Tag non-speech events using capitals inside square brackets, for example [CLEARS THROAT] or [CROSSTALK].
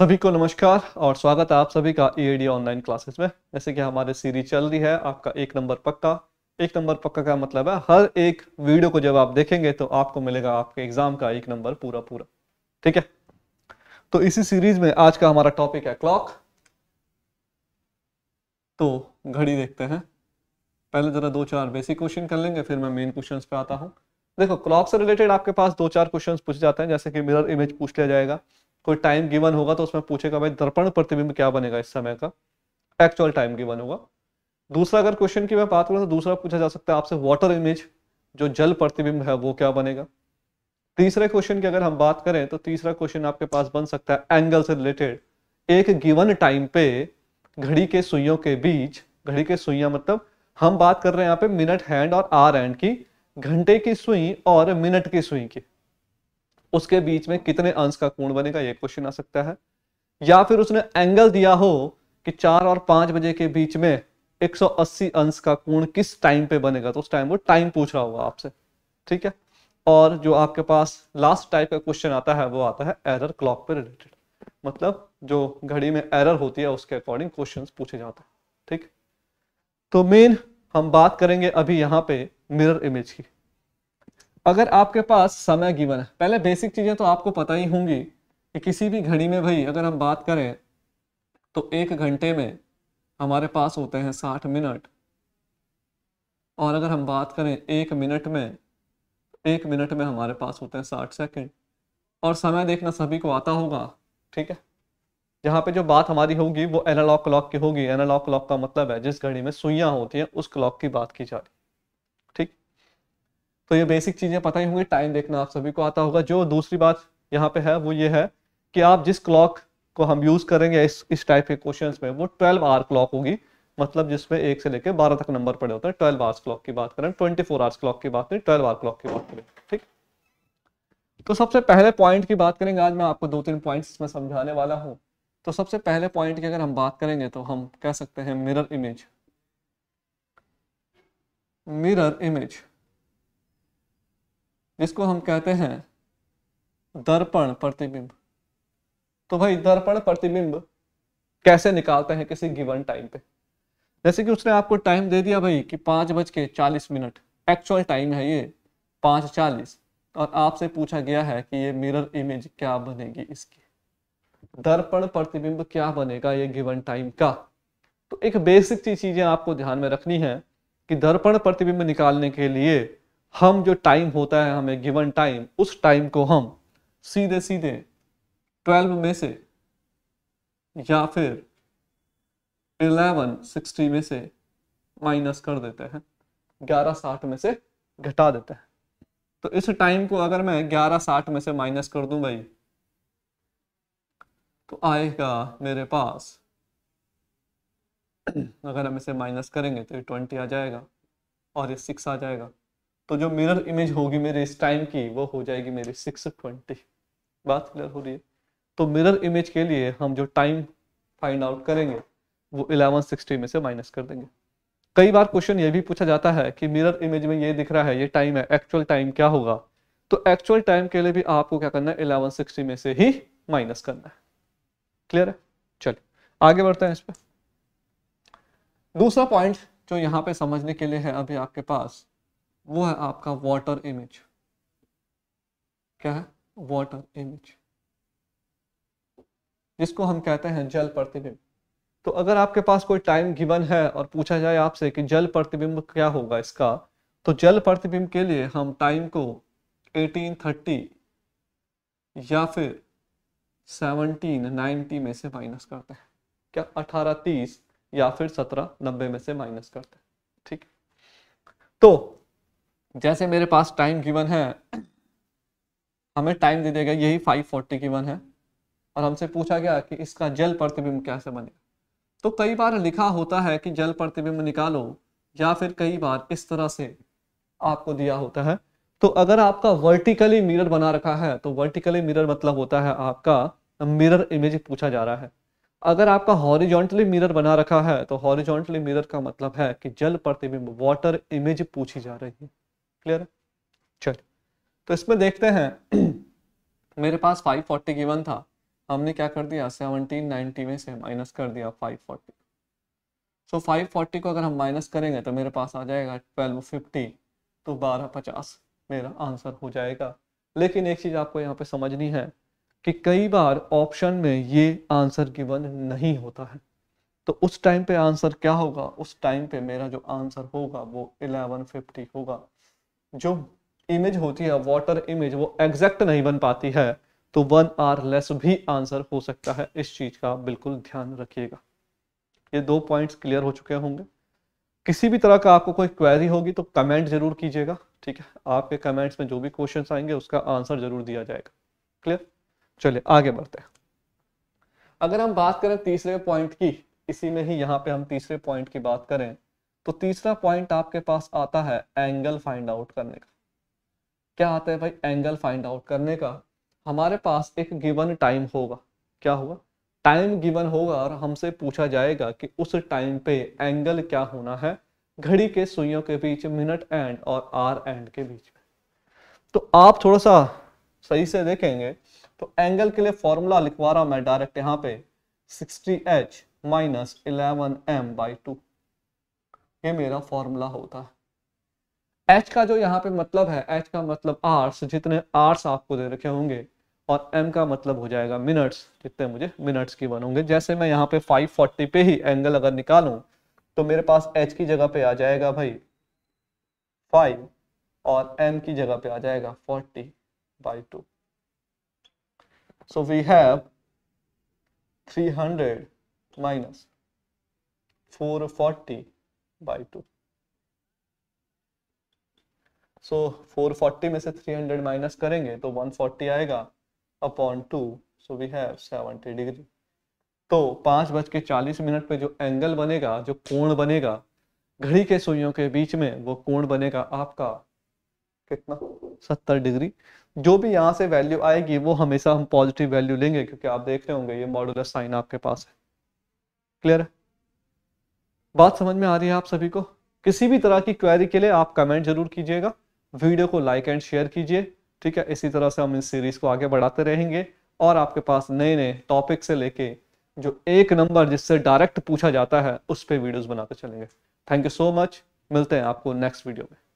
सभी को नमस्कार और स्वागत है आप सभी का ई ऑनलाइन क्लासेस में जैसे कि हमारे सीरीज चल रही है आपका एक नंबर पक्का एक नंबर पक्का का मतलब है हर एक वीडियो को जब आप देखेंगे तो आपको मिलेगा आपके एग्जाम का एक नंबर पूरा पूरा ठीक है तो इसी सीरीज में आज का हमारा टॉपिक है क्लॉक तो घड़ी देखते हैं पहले जरा दो चार बेसिक क्वेश्चन कर लेंगे फिर मैं मेन क्वेश्चन पे आता हूँ देखो क्लॉक से रिलेटेड आपके पास दो चार क्वेश्चन पूछ जाते हैं जैसे कि मिरर इमेज पूछ लिया जाएगा कोई टाइम गिवन होगा तो उसमें पूछेगा भाई दर्पण प्रतिबिंब क्या बनेगा इस समय का एक्चुअल टाइम गिवन होगा दूसरा अगर क्वेश्चन की मैं बात करूँ तो दूसरा पूछा जा सकता है आपसे वाटर इमेज जो जल प्रतिबिंब है वो क्या बनेगा तीसरे क्वेश्चन की अगर हम बात करें तो तीसरा क्वेश्चन आपके पास बन सकता है एंगल से रिलेटेड एक गिवन टाइम पे घड़ी के सुइयों के बीच घड़ी के सुइयां मतलब हम बात कर रहे हैं यहाँ पे मिनट हैंड और आर हैंड की घंटे की सुई और मिनट की सुई की उसके बीच में कितने अंश का कोण बनेगा ये क्वेश्चन आ सकता है या फिर उसने एंगल दिया हो कि चार और पांच बजे के बीच में 180 अंश का कोण किस टाइम पे बनेगा तो उस टाइम वो टाइम पूछ रहा होगा आपसे ठीक है और जो आपके पास लास्ट टाइप का क्वेश्चन आता है वो आता है एरर क्लॉक पे रिलेटेड मतलब जो घड़ी में एरर होती है उसके अकॉर्डिंग क्वेश्चन पूछे जाते हैं ठीक तो मेन हम बात करेंगे अभी यहाँ पे मिरर इमेज की अगर आपके पास समय गिवन है पहले बेसिक चीज़ें तो आपको पता ही होंगी कि किसी भी घड़ी में भाई अगर हम बात करें तो एक घंटे में हमारे पास होते हैं साठ मिनट और अगर हम बात करें एक मिनट में एक मिनट में हमारे पास होते हैं साठ सेकेंड और समय देखना सभी को आता होगा ठीक है यहाँ पे जो बात हमारी होगी वो एनालॉग क्लॉक की होगी एनालॉग क्लॉक का मतलब है जिस घड़ी में सुइयाँ होती हैं उस क्लॉक की बात की जा रही तो ये बेसिक चीज़ें पता ही होंगी टाइम देखना आप सभी को आता होगा जो दूसरी बात यहाँ पे है वो ये है कि आप जिस क्लॉक को हम यूज़ करेंगे इस इस टाइप के क्वेश्चन में वो ट्वेल्व आवर क्लॉक होगी मतलब जिसमें एक से लेकर बारह तक नंबर पड़े होते हैं ट्वेल्व आवर्स क्लॉक की बात करें ट्वेंटी फोर आवर्स क्लॉक की बात करें ट्वेल्व आवर क्लॉक की बात करें ठीक तो सबसे पहले पॉइंट की बात करेंगे आज मैं आपको दो तीन पॉइंट इसमें समझाने वाला हूँ तो सबसे पहले पॉइंट की अगर हम बात करेंगे तो हम कह सकते हैं मिरर इमेज मिरर इमेज इसको हम कहते हैं दर्पण प्रतिबिंब तो भाई दर्पण प्रतिबिंब कैसे निकालते हैं किसी गिवन टाइम पे जैसे कि उसने आपको टाइम दे दिया भाई कि पांच बज के चालीस मिनट एक्चुअल टाइम है ये पांच चालीस और आपसे पूछा गया है कि ये मिरर इमेज क्या बनेगी इसकी दर्पण प्रतिबिंब क्या बनेगा ये गिवन टाइम का तो एक बेसिक चीज़ें आपको ध्यान में रखनी है कि दर्पण प्रतिबिंब निकालने के लिए हम जो टाइम होता है हमें गिवन टाइम उस टाइम को हम सीधे सीधे ट्वेल्व में से या फिर इलेवन सिक्सटी में से माइनस कर देते हैं ग्यारह साठ में से घटा देते हैं तो इस टाइम को अगर मैं ग्यारह साठ में से माइनस कर दूं भाई तो आएगा मेरे पास अगर हम इसे माइनस करेंगे तो ये ट्वेंटी आ जाएगा और ये सिक्स आ जाएगा तो जो मिरर इमेज होगी मेरे इस टाइम की वो हो जाएगी मेरी सिक्स ट्वेंटी बात क्लियर हो रही है तो मिरर इमेज के लिए हम जो टाइम फाइंड आउट करेंगे वो इलेवन सिक्सटी में से माइनस कर देंगे कई बार क्वेश्चन ये भी पूछा जाता है कि मिरर इमेज में ये दिख रहा है ये टाइम है एक्चुअल टाइम क्या होगा तो एक्चुअल टाइम के लिए भी आपको क्या करना है इलेवन सिक्सटी में से ही माइनस करना है क्लियर है चलिए आगे बढ़ते हैं इस पर दूसरा पॉइंट जो यहाँ पे समझने के लिए है अभी आपके पास वो है आपका वाटर इमेज क्या है वाटर इमेज जिसको हम कहते हैं जल प्रतिबिंब तो अगर आपके पास कोई टाइम गिवन है और पूछा जाए आपसे कि जल प्रतिबिंब क्या होगा इसका तो जल प्रतिबिंब के लिए हम टाइम को 1830 या फिर 1790 में से माइनस करते हैं क्या 1830 या फिर 1790 में से माइनस करते हैं ठीक तो जैसे मेरे पास टाइम गिवन है हमें टाइम दे देगा यही फाइव फोर्टी गिवन है और हमसे पूछा गया कि इसका जल प्रतिबिंब कैसे बनेगा तो कई बार लिखा होता है कि जल प्रतिबिंब निकालो या फिर कई बार इस तरह से आपको दिया होता है तो अगर आपका वर्टिकली मिरर बना रखा है तो वर्टिकली मिरर मतलब होता है आपका मिरर इमेज पूछा जा रहा है अगर आपका हॉरिजॉन्टली मिरर बना रखा है तो हॉरिजॉन्टली मिरर का मतलब है कि जल प्रतिबिंब वाटर इमेज पूछी जा रही है क्लियर है चलिए तो इसमें देखते हैं [CLEARS THROAT] मेरे पास 540 गिवन था हमने क्या कर दिया 1790 में से माइनस कर दिया 540 सो so 540 को अगर हम माइनस करेंगे तो मेरे पास आ जाएगा 1250 तो 1250 मेरा आंसर हो जाएगा लेकिन एक चीज़ आपको यहाँ पे समझनी है कि कई बार ऑप्शन में ये आंसर गिवन नहीं होता है तो उस टाइम पे आंसर क्या होगा उस टाइम पे मेरा जो आंसर होगा वो 1150 होगा जो इमेज होती है वाटर इमेज वो एग्जैक्ट नहीं बन पाती है तो वन आर लेस भी आंसर हो सकता है इस चीज का बिल्कुल ध्यान रखिएगा ये दो पॉइंट्स क्लियर हो चुके होंगे किसी भी तरह का आपको कोई क्वेरी होगी तो कमेंट जरूर कीजिएगा ठीक है आपके कमेंट्स में जो भी क्वेश्चन आएंगे उसका आंसर जरूर दिया जाएगा क्लियर चलिए आगे बढ़ते हैं अगर हम बात करें तीसरे पॉइंट की इसी में ही यहाँ पे हम तीसरे पॉइंट की बात करें तो तीसरा पॉइंट आपके पास आता है एंगल फाइंड आउट करने का क्या आता है भाई एंगल फाइंड आउट करने का हमारे पास एक गिवन टाइम होगा क्या होगा टाइम गिवन होगा और हमसे पूछा जाएगा कि उस टाइम पे एंगल क्या होना है घड़ी के सुइयों के बीच मिनट एंड और आर एंड के बीच में तो आप थोड़ा सा सही से देखेंगे तो एंगल के लिए फॉर्मूला लिखवा रहा मैं डायरेक्ट यहाँ पे 60h H minus eleven M by two ये मेरा फॉर्मूला होता है एच का जो यहाँ पे मतलब है एच का मतलब आर्स जितने आर्स आपको दे रखे होंगे और एम का मतलब हो जाएगा मिनट्स जितने मुझे मिनट्स की बनोगे जैसे मैं यहाँ पे 540 पे ही एंगल अगर निकालूं तो मेरे पास एच की जगह पे आ जाएगा भाई फाइव और एम की जगह पे आ जाएगा forty by two so we have three hundred minus four forty by two so four forty में से हंड्रेड माइनस करेंगे तो वन फोर्टी आएगा upon two so we have seventy degree तो पांच बज के चालीस मिनट पे जो एंगल बनेगा जो कोण बनेगा घड़ी के सुइयों के बीच में वो कोण बनेगा आपका कितना सत्तर डिग्री जो भी यहाँ से वैल्यू आएगी वो हमेशा हम पॉजिटिव वैल्यू लेंगे क्योंकि आप देख रहे होंगे ये मॉडुलर साइन आपके पास है क्लियर है बात समझ में आ रही है आप सभी को किसी भी तरह की क्वेरी के लिए आप कमेंट जरूर कीजिएगा वीडियो को लाइक एंड शेयर कीजिए ठीक है इसी तरह से हम इस सीरीज को आगे बढ़ाते रहेंगे और आपके पास नए नए टॉपिक से लेके जो एक नंबर जिससे डायरेक्ट पूछा जाता है उस पर वीडियोज बनाते चलेंगे थैंक यू सो मच मिलते हैं आपको नेक्स्ट वीडियो में